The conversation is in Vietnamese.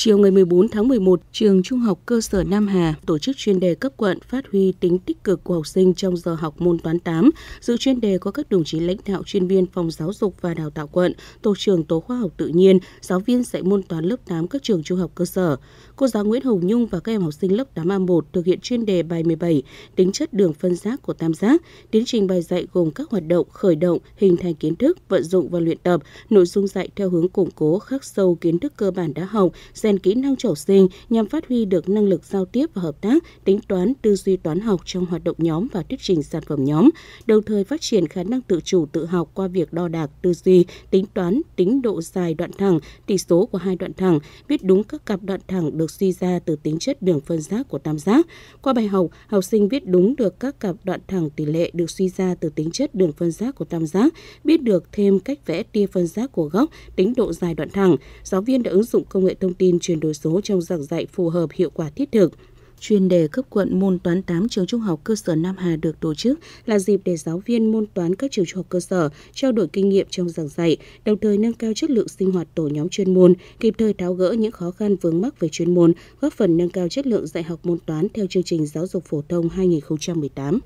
Chiều ngày 14 tháng 11, trường Trung học cơ sở Nam Hà tổ chức chuyên đề cấp quận phát huy tính tích cực của học sinh trong giờ học môn toán 8. Dự chuyên đề có các đồng chí lãnh đạo chuyên viên phòng giáo dục và đào tạo quận, tổ trưởng tổ khoa học tự nhiên, giáo viên dạy môn toán lớp 8 các trường trung học cơ sở. Cô giáo Nguyễn Hồng Nhung và các em học sinh lớp 8A1 thực hiện chuyên đề bài 17 tính chất đường phân giác của tam giác. Tiến trình bài dạy gồm các hoạt động khởi động, hình thành kiến thức, vận dụng và luyện tập, nội dung dạy theo hướng củng cố khắc sâu kiến thức cơ bản đã học, rèn kỹ năng trổ sinh nhằm phát huy được năng lực giao tiếp và hợp tác, tính toán, tư duy toán học trong hoạt động nhóm và thuyết trình sản phẩm nhóm, đồng thời phát triển khả năng tự chủ tự học qua việc đo đạc tư duy, tính toán, tính độ dài đoạn thẳng, tỷ số của hai đoạn thẳng, biết đúng các cặp đoạn thẳng được suy ra từ tính chất đường phân giác của tam giác. Qua bài học, học sinh viết đúng được các cặp đoạn thẳng tỷ lệ được suy ra từ tính chất đường phân giác của tam giác, biết được thêm cách vẽ tia phân giác của góc, tính độ dài đoạn thẳng. Giáo viên đã ứng dụng công nghệ thông tin dung chuyển đổi số trong giảng dạy phù hợp hiệu quả thiết thực. Chuyên đề cấp quận môn toán 8 trường trung học cơ sở Nam Hà được tổ chức là dịp để giáo viên môn toán các trường trung học cơ sở trao đổi kinh nghiệm trong giảng dạy, đồng thời nâng cao chất lượng sinh hoạt tổ nhóm chuyên môn, kịp thời tháo gỡ những khó khăn vướng mắc về chuyên môn, góp phần nâng cao chất lượng dạy học môn toán theo chương trình giáo dục phổ thông 2018.